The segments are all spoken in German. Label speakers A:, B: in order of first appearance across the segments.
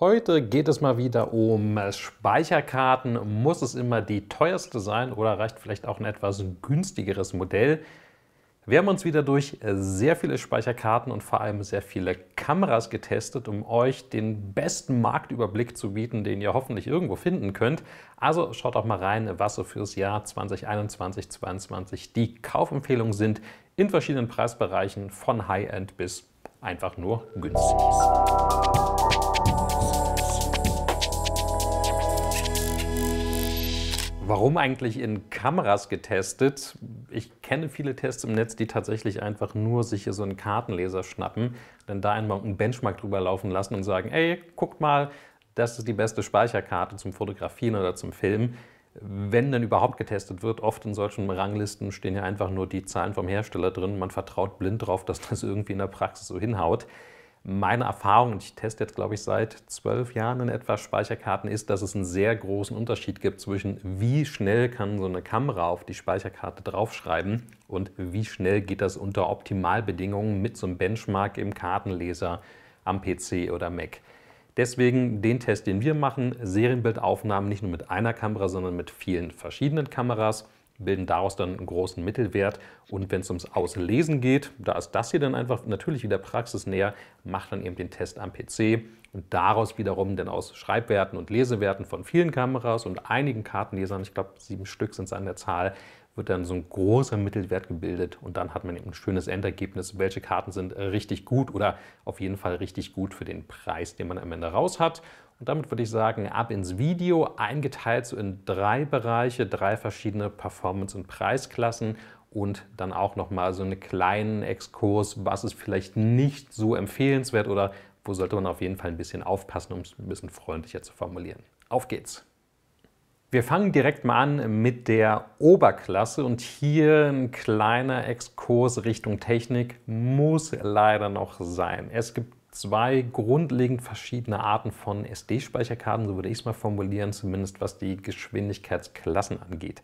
A: Heute geht es mal wieder um Speicherkarten. Muss es immer die teuerste sein oder reicht vielleicht auch ein etwas günstigeres Modell? Wir haben uns wieder durch sehr viele Speicherkarten und vor allem sehr viele Kameras getestet, um euch den besten Marktüberblick zu bieten, den ihr hoffentlich irgendwo finden könnt. Also schaut doch mal rein, was so fürs Jahr 2021, 2022 die Kaufempfehlungen sind in verschiedenen Preisbereichen von High-End bis einfach nur günstig ist. Warum eigentlich in Kameras getestet? Ich kenne viele Tests im Netz, die tatsächlich einfach nur sich hier so einen Kartenleser schnappen, dann da einmal einen Benchmark drüber laufen lassen und sagen, ey, guckt mal, das ist die beste Speicherkarte zum Fotografieren oder zum Filmen. Wenn dann überhaupt getestet wird, oft in solchen Ranglisten stehen ja einfach nur die Zahlen vom Hersteller drin. Man vertraut blind drauf, dass das irgendwie in der Praxis so hinhaut meine Erfahrung, und ich teste jetzt, glaube ich, seit zwölf Jahren in etwa Speicherkarten, ist, dass es einen sehr großen Unterschied gibt zwischen, wie schnell kann so eine Kamera auf die Speicherkarte draufschreiben und wie schnell geht das unter Optimalbedingungen mit so einem Benchmark im Kartenleser am PC oder Mac. Deswegen den Test, den wir machen, Serienbildaufnahmen nicht nur mit einer Kamera, sondern mit vielen verschiedenen Kameras bilden daraus dann einen großen Mittelwert. Und wenn es ums Auslesen geht, da ist das hier dann einfach natürlich wieder praxisnäher, macht dann eben den Test am PC und daraus wiederum dann aus Schreibwerten und Lesewerten von vielen Kameras und einigen Kartenlesern, ich glaube sieben Stück sind es an der Zahl, wird dann so ein großer Mittelwert gebildet und dann hat man eben ein schönes Endergebnis, welche Karten sind äh, richtig gut oder auf jeden Fall richtig gut für den Preis, den man am Ende raus hat. Und damit würde ich sagen, ab ins Video, eingeteilt so in drei Bereiche, drei verschiedene Performance- und Preisklassen und dann auch nochmal so einen kleinen Exkurs, was ist vielleicht nicht so empfehlenswert oder wo sollte man auf jeden Fall ein bisschen aufpassen, um es ein bisschen freundlicher zu formulieren. Auf geht's! Wir fangen direkt mal an mit der Oberklasse und hier ein kleiner Exkurs Richtung Technik muss leider noch sein. Es gibt zwei grundlegend verschiedene Arten von SD-Speicherkarten, so würde ich es mal formulieren, zumindest was die Geschwindigkeitsklassen angeht.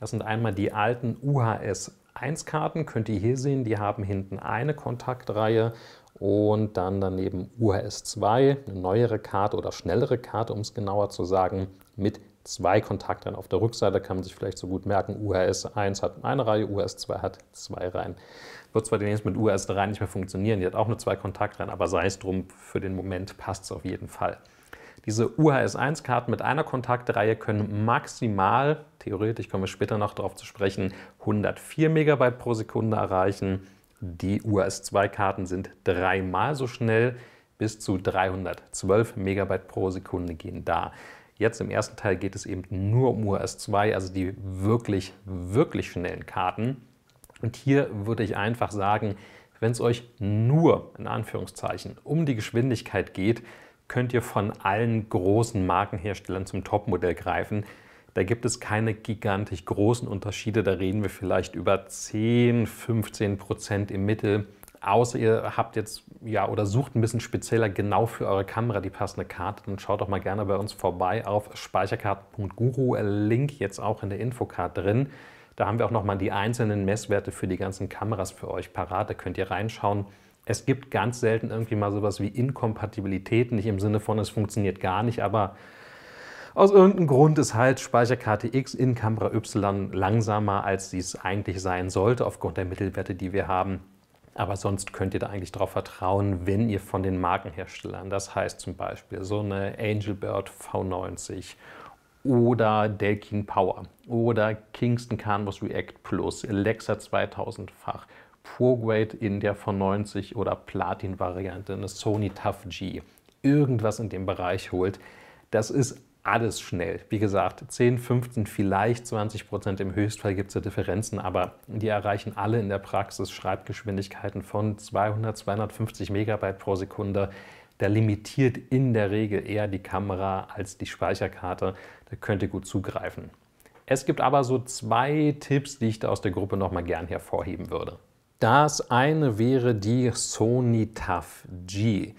A: Das sind einmal die alten UHS 1-Karten, könnt ihr hier sehen, die haben hinten eine Kontaktreihe und dann daneben UHS 2, eine neuere Karte oder schnellere Karte, um es genauer zu sagen, mit zwei Kontaktreihen. Auf der Rückseite kann man sich vielleicht so gut merken, UHS1 hat eine Reihe, UHS2 hat zwei Reihen. Wird zwar demnächst mit UHS3 nicht mehr funktionieren, die hat auch nur zwei Kontaktreihen, aber sei es drum, für den Moment passt es auf jeden Fall. Diese UHS1-Karten mit einer Kontaktreihe können maximal, theoretisch kommen wir später noch darauf zu sprechen, 104 Megabyte pro Sekunde erreichen. Die UHS2-Karten sind dreimal so schnell, bis zu 312 Megabyte pro Sekunde gehen da. Jetzt im ersten Teil geht es eben nur um US 2, also die wirklich, wirklich schnellen Karten. Und hier würde ich einfach sagen, wenn es euch nur in Anführungszeichen um die Geschwindigkeit geht, könnt ihr von allen großen Markenherstellern zum Topmodell greifen. Da gibt es keine gigantisch großen Unterschiede. Da reden wir vielleicht über 10, 15 Prozent im Mittel außer ihr habt jetzt, ja, oder sucht ein bisschen spezieller genau für eure Kamera die passende Karte, dann schaut doch mal gerne bei uns vorbei auf speicherkarten.guru. Link jetzt auch in der Infocard drin. Da haben wir auch nochmal die einzelnen Messwerte für die ganzen Kameras für euch parat. Da könnt ihr reinschauen. Es gibt ganz selten irgendwie mal sowas wie Inkompatibilitäten, nicht im Sinne von, es funktioniert gar nicht, aber aus irgendeinem Grund ist halt Speicherkarte X in Kamera Y langsamer, als sie es eigentlich sein sollte, aufgrund der Mittelwerte, die wir haben. Aber sonst könnt ihr da eigentlich darauf vertrauen, wenn ihr von den Markenherstellern, das heißt zum Beispiel so eine Angel Bird V90 oder Delkin Power oder Kingston Canvas React Plus, Alexa 2000-fach, ProGrade in der V90 oder Platin-Variante, eine Sony Tough G, irgendwas in dem Bereich holt. Das ist alles schnell. Wie gesagt, 10, 15, vielleicht 20 Prozent im Höchstfall gibt es ja Differenzen, aber die erreichen alle in der Praxis Schreibgeschwindigkeiten von 200, 250 Megabyte pro Sekunde. Da limitiert in der Regel eher die Kamera als die Speicherkarte. Da könnt ihr gut zugreifen. Es gibt aber so zwei Tipps, die ich da aus der Gruppe nochmal gern hervorheben würde. Das eine wäre die Sony TAF G.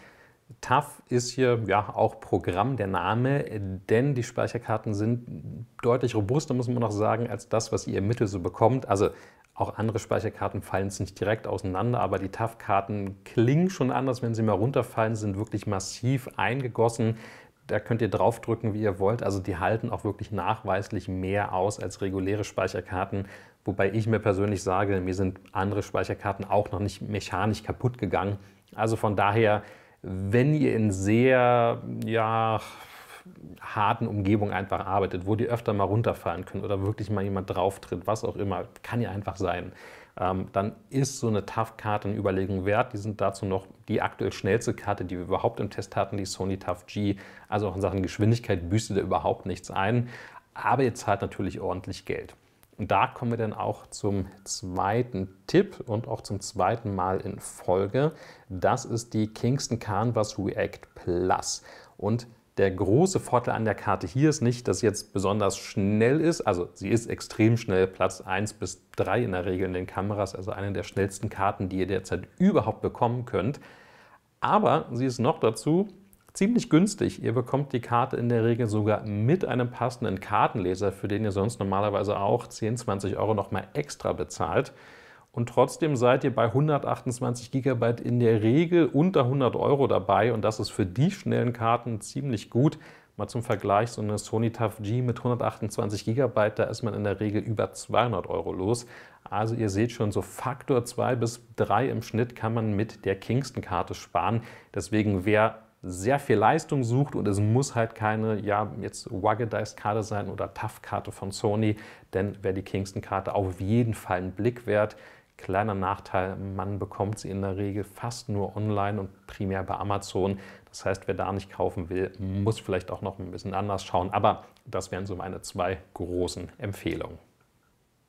A: TAF ist hier ja auch Programm der Name, denn die Speicherkarten sind deutlich robuster, muss man noch sagen, als das, was ihr im Mittel so bekommt. Also auch andere Speicherkarten fallen es nicht direkt auseinander, aber die TAF-Karten klingen schon anders, wenn sie mal runterfallen, sind wirklich massiv eingegossen. Da könnt ihr draufdrücken, wie ihr wollt. Also die halten auch wirklich nachweislich mehr aus als reguläre Speicherkarten. Wobei ich mir persönlich sage, mir sind andere Speicherkarten auch noch nicht mechanisch kaputt gegangen. Also von daher wenn ihr in sehr ja, harten Umgebungen einfach arbeitet, wo ihr öfter mal runterfallen könnt oder wirklich mal jemand drauftritt, was auch immer, kann ja einfach sein. Ähm, dann ist so eine TAF-Karte ein Überlegen wert. Die sind dazu noch die aktuell schnellste Karte, die wir überhaupt im Test hatten, die Sony TAF G. Also auch in Sachen Geschwindigkeit büßt ihr da überhaupt nichts ein. Aber ihr zahlt natürlich ordentlich Geld. Und da kommen wir dann auch zum zweiten Tipp und auch zum zweiten Mal in Folge. Das ist die Kingston Canvas React Plus. Und der große Vorteil an der Karte hier ist nicht, dass sie jetzt besonders schnell ist. Also sie ist extrem schnell, Platz 1 bis 3 in der Regel in den Kameras. Also eine der schnellsten Karten, die ihr derzeit überhaupt bekommen könnt. Aber sie ist noch dazu ziemlich günstig. Ihr bekommt die Karte in der Regel sogar mit einem passenden Kartenleser, für den ihr sonst normalerweise auch 10, 20 Euro nochmal extra bezahlt. Und trotzdem seid ihr bei 128 GB in der Regel unter 100 Euro dabei. Und das ist für die schnellen Karten ziemlich gut. Mal zum Vergleich, so eine Sony TAF G mit 128 GB, da ist man in der Regel über 200 Euro los. Also ihr seht schon, so Faktor 2 bis 3 im Schnitt kann man mit der Kingston-Karte sparen. Deswegen, wer sehr viel Leistung sucht und es muss halt keine, ja, jetzt Ruggedized-Karte sein oder Tough-Karte von Sony, denn wäre die Kingston-Karte auf jeden Fall ein Blick wert. Kleiner Nachteil, man bekommt sie in der Regel fast nur online und primär bei Amazon. Das heißt, wer da nicht kaufen will, muss vielleicht auch noch ein bisschen anders schauen. Aber das wären so meine zwei großen Empfehlungen.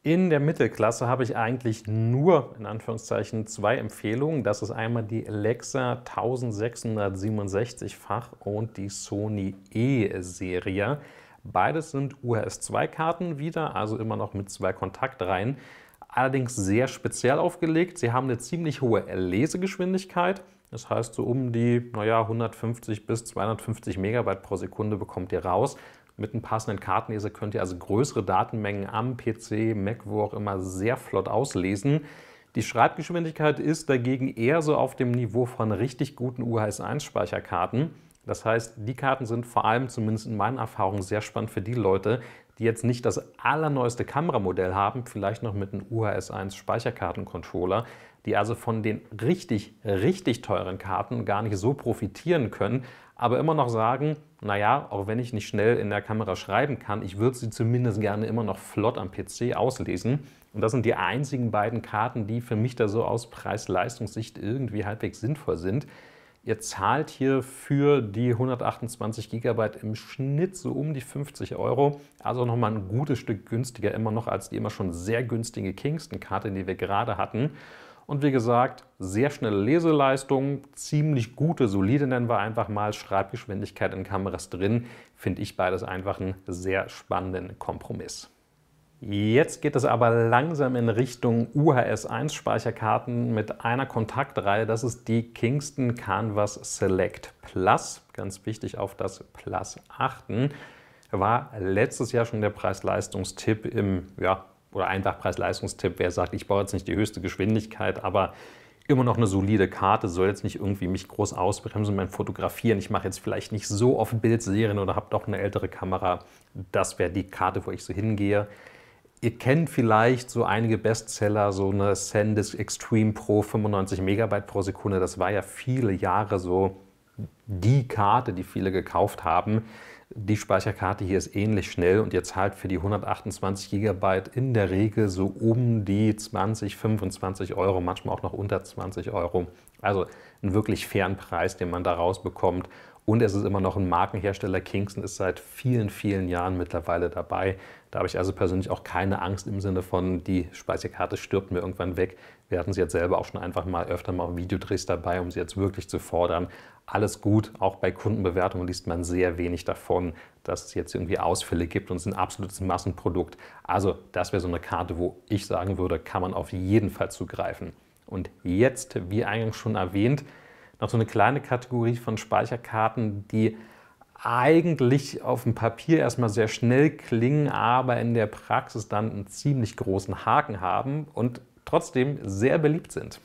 A: In der Mittelklasse habe ich eigentlich nur in Anführungszeichen zwei Empfehlungen. Das ist einmal die Alexa 1667-fach und die Sony E-Serie. Beides sind UHS-2-Karten wieder, also immer noch mit zwei Kontaktreihen. Allerdings sehr speziell aufgelegt. Sie haben eine ziemlich hohe Lesegeschwindigkeit. Das heißt, so um die naja, 150 bis 250 Megabyte pro Sekunde bekommt ihr raus. Mit einem passenden Kartenleser könnt ihr also größere Datenmengen am PC, Mac, wo auch immer, sehr flott auslesen. Die Schreibgeschwindigkeit ist dagegen eher so auf dem Niveau von richtig guten UHS-1-Speicherkarten. Das heißt, die Karten sind vor allem, zumindest in meinen Erfahrungen, sehr spannend für die Leute, die jetzt nicht das allerneueste Kameramodell haben, vielleicht noch mit einem UHS-1 Speicherkartencontroller, die also von den richtig, richtig teuren Karten gar nicht so profitieren können, aber immer noch sagen, naja, auch wenn ich nicht schnell in der Kamera schreiben kann, ich würde sie zumindest gerne immer noch flott am PC auslesen. Und das sind die einzigen beiden Karten, die für mich da so aus Preis-Leistungssicht irgendwie halbwegs sinnvoll sind. Ihr zahlt hier für die 128 GB im Schnitt so um die 50 Euro. Also nochmal ein gutes Stück günstiger immer noch als die immer schon sehr günstige Kingston-Karte, die wir gerade hatten. Und wie gesagt, sehr schnelle Leseleistung, ziemlich gute, solide nennen wir einfach mal, Schreibgeschwindigkeit in Kameras drin, finde ich beides einfach einen sehr spannenden Kompromiss. Jetzt geht es aber langsam in Richtung UHS-1-Speicherkarten mit einer Kontaktreihe. Das ist die Kingston Canvas Select Plus. Ganz wichtig auf das Plus achten. War letztes Jahr schon der Preis-Leistungstipp im, ja, oder einfach Preis-Leistungstipp. Wer sagt, ich baue jetzt nicht die höchste Geschwindigkeit, aber immer noch eine solide Karte, soll jetzt nicht irgendwie mich groß ausbremsen beim Fotografieren. Ich mache jetzt vielleicht nicht so oft Bildserien oder habe doch eine ältere Kamera. Das wäre die Karte, wo ich so hingehe. Ihr kennt vielleicht so einige Bestseller, so eine SanDisk Extreme Pro 95 Megabyte pro Sekunde. Das war ja viele Jahre so die Karte, die viele gekauft haben. Die Speicherkarte hier ist ähnlich schnell und ihr zahlt für die 128 Gigabyte in der Regel so um die 20, 25 Euro, manchmal auch noch unter 20 Euro. Also einen wirklich fairen Preis, den man da rausbekommt. Und es ist immer noch ein Markenhersteller. Kingston ist seit vielen, vielen Jahren mittlerweile dabei. Da habe ich also persönlich auch keine Angst im Sinne von, die Speisekarte stirbt mir irgendwann weg. Wir hatten sie jetzt selber auch schon einfach mal öfter mal Videodrehs dabei, um sie jetzt wirklich zu fordern. Alles gut, auch bei Kundenbewertungen liest man sehr wenig davon, dass es jetzt irgendwie Ausfälle gibt und es ist ein absolutes Massenprodukt. Also das wäre so eine Karte, wo ich sagen würde, kann man auf jeden Fall zugreifen. Und jetzt, wie eingangs schon erwähnt, noch so eine kleine Kategorie von Speicherkarten, die eigentlich auf dem Papier erstmal sehr schnell klingen, aber in der Praxis dann einen ziemlich großen Haken haben und trotzdem sehr beliebt sind.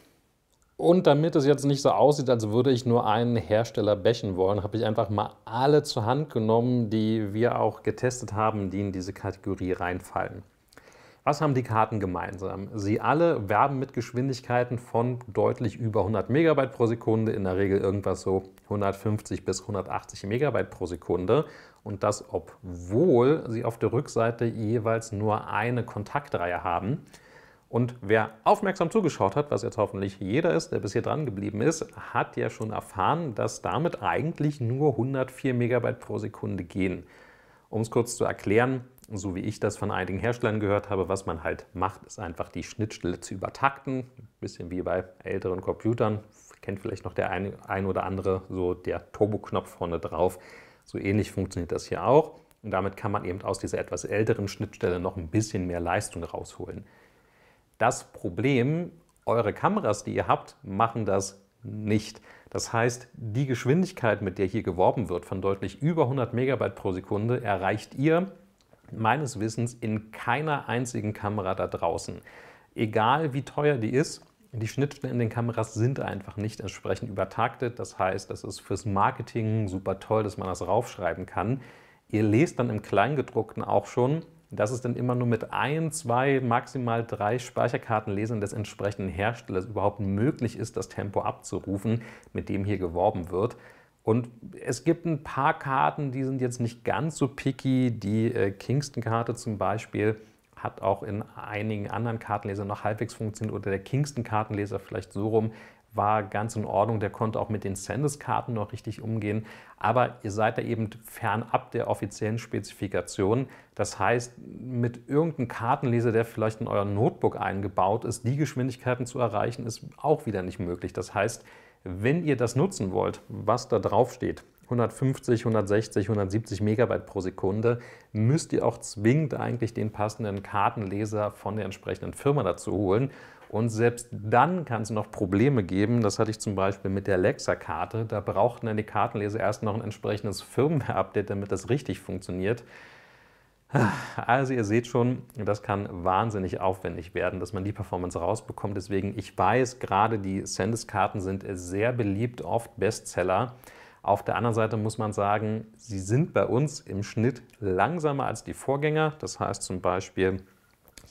A: Und damit es jetzt nicht so aussieht, als würde ich nur einen Hersteller bächen wollen, habe ich einfach mal alle zur Hand genommen, die wir auch getestet haben, die in diese Kategorie reinfallen. Was haben die Karten gemeinsam? Sie alle werben mit Geschwindigkeiten von deutlich über 100 Megabyte pro Sekunde, in der Regel irgendwas so 150 bis 180 Megabyte pro Sekunde. Und das, obwohl sie auf der Rückseite jeweils nur eine Kontaktreihe haben. Und wer aufmerksam zugeschaut hat, was jetzt hoffentlich jeder ist, der bis hier dran geblieben ist, hat ja schon erfahren, dass damit eigentlich nur 104 Megabyte pro Sekunde gehen. Um es kurz zu erklären, so wie ich das von einigen Herstellern gehört habe, was man halt macht, ist einfach die Schnittstelle zu übertakten. Ein bisschen wie bei älteren Computern. Kennt vielleicht noch der ein, ein oder andere so der Turbo-Knopf vorne drauf. So ähnlich funktioniert das hier auch. Und damit kann man eben aus dieser etwas älteren Schnittstelle noch ein bisschen mehr Leistung rausholen. Das Problem, eure Kameras, die ihr habt, machen das nicht. Das heißt, die Geschwindigkeit, mit der hier geworben wird, von deutlich über 100 Megabyte pro Sekunde, erreicht ihr meines Wissens in keiner einzigen Kamera da draußen. Egal wie teuer die ist, die Schnittstellen in den Kameras sind einfach nicht entsprechend übertaktet. Das heißt, das ist fürs Marketing super toll, dass man das raufschreiben kann. Ihr lest dann im Kleingedruckten auch schon, dass es dann immer nur mit ein, zwei, maximal drei Speicherkartenlesern des entsprechenden Herstellers überhaupt möglich ist, das Tempo abzurufen, mit dem hier geworben wird. Und es gibt ein paar Karten, die sind jetzt nicht ganz so picky. Die äh, Kingston-Karte zum Beispiel hat auch in einigen anderen Kartenlesern noch halbwegs funktioniert. Oder der Kingston-Kartenleser vielleicht so rum war ganz in Ordnung. Der konnte auch mit den Sandes-Karten noch richtig umgehen. Aber ihr seid da eben fernab der offiziellen Spezifikation. Das heißt, mit irgendeinem Kartenleser, der vielleicht in euer Notebook eingebaut ist, die Geschwindigkeiten zu erreichen, ist auch wieder nicht möglich. Das heißt, wenn ihr das nutzen wollt, was da drauf steht, 150, 160, 170 Megabyte pro Sekunde, müsst ihr auch zwingend eigentlich den passenden Kartenleser von der entsprechenden Firma dazu holen. Und selbst dann kann es noch Probleme geben. Das hatte ich zum Beispiel mit der Lexa-Karte. Da brauchten dann die Kartenleser erst noch ein entsprechendes Firmware-Update, damit das richtig funktioniert. Also ihr seht schon, das kann wahnsinnig aufwendig werden, dass man die Performance rausbekommt. Deswegen, ich weiß, gerade die Sandisk-Karten sind sehr beliebt, oft Bestseller. Auf der anderen Seite muss man sagen, sie sind bei uns im Schnitt langsamer als die Vorgänger. Das heißt zum Beispiel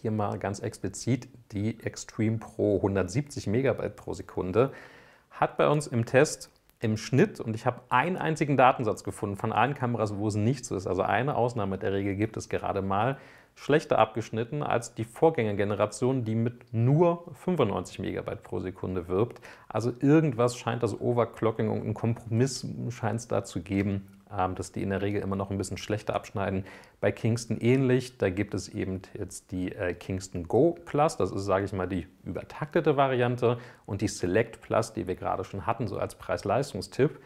A: hier mal ganz explizit die Extreme Pro 170 Megabyte pro Sekunde hat bei uns im Test im Schnitt und ich habe einen einzigen Datensatz gefunden von allen Kameras, wo es nicht so ist. Also eine Ausnahme der Regel gibt es gerade mal schlechter abgeschnitten als die Vorgängergeneration, die mit nur 95 Megabyte pro Sekunde wirbt. Also irgendwas scheint das Overclocking und ein Kompromiss scheint es da zu geben, ähm, dass die in der Regel immer noch ein bisschen schlechter abschneiden. Bei Kingston ähnlich, da gibt es eben jetzt die äh, Kingston Go Plus, das ist, sage ich mal, die übertaktete Variante und die Select Plus, die wir gerade schon hatten, so als Preis-Leistungstipp.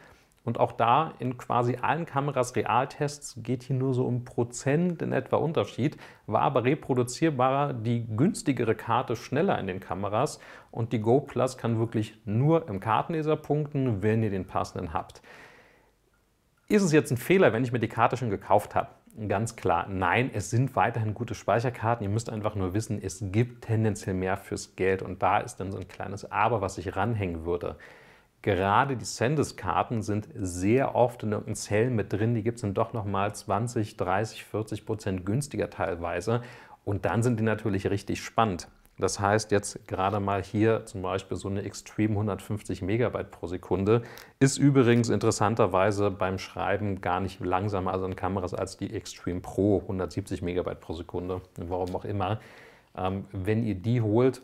A: Und auch da in quasi allen Kameras Realtests geht hier nur so um Prozent in etwa Unterschied, war aber reproduzierbarer die günstigere Karte schneller in den Kameras und die Go Plus kann wirklich nur im Kartenleser punkten, wenn ihr den passenden habt. Ist es jetzt ein Fehler, wenn ich mir die Karte schon gekauft habe? Ganz klar, nein, es sind weiterhin gute Speicherkarten. Ihr müsst einfach nur wissen, es gibt tendenziell mehr fürs Geld und da ist dann so ein kleines Aber, was ich ranhängen würde. Gerade die Sandisk-Karten sind sehr oft in irgendeinen Zellen mit drin. Die gibt es dann doch nochmal 20, 30, 40 Prozent günstiger teilweise. Und dann sind die natürlich richtig spannend. Das heißt, jetzt gerade mal hier zum Beispiel so eine Extreme 150 Megabyte pro Sekunde ist übrigens interessanterweise beim Schreiben gar nicht langsamer an also Kameras als die Extreme Pro 170 Megabyte pro Sekunde, warum auch immer. Ähm, wenn ihr die holt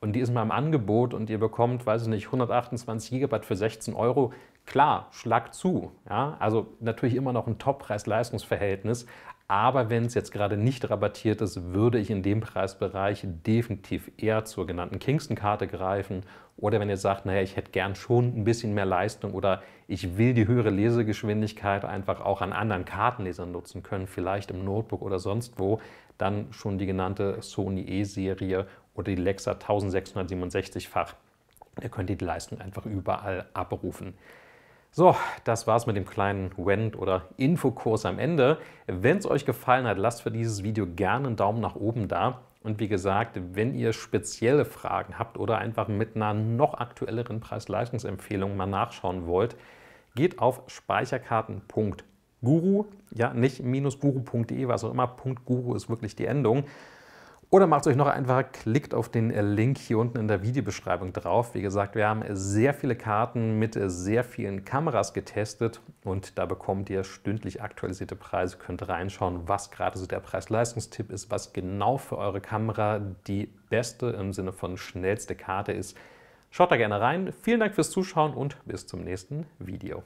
A: und die ist mal im Angebot und ihr bekommt, weiß ich nicht, 128 GB für 16 Euro, klar, schlag zu. Ja? Also natürlich immer noch ein Top-Preis-Leistungsverhältnis, aber wenn es jetzt gerade nicht rabattiert ist, würde ich in dem Preisbereich definitiv eher zur genannten Kingston-Karte greifen. Oder wenn ihr sagt, naja, ich hätte gern schon ein bisschen mehr Leistung oder ich will die höhere Lesegeschwindigkeit einfach auch an anderen Kartenlesern nutzen können, vielleicht im Notebook oder sonst wo, dann schon die genannte Sony E-Serie oder die Lexa 1667-fach. Ihr könnt die Leistung einfach überall abrufen. So, das war's mit dem kleinen Rent- oder Infokurs am Ende. Wenn es euch gefallen hat, lasst für dieses Video gerne einen Daumen nach oben da. Und wie gesagt, wenn ihr spezielle Fragen habt oder einfach mit einer noch aktuelleren preis leistungsempfehlung mal nachschauen wollt, geht auf speicherkarten.guru, ja, nicht minus guru.de, was auch immer, .guru ist wirklich die Endung. Oder macht es euch noch einfacher, klickt auf den äh, Link hier unten in der Videobeschreibung drauf. Wie gesagt, wir haben äh, sehr viele Karten mit äh, sehr vielen Kameras getestet und da bekommt ihr stündlich aktualisierte Preise. Könnt reinschauen, was gerade so der Preis-Leistungstipp ist, was genau für eure Kamera die beste im Sinne von schnellste Karte ist. Schaut da gerne rein. Vielen Dank fürs Zuschauen und bis zum nächsten Video.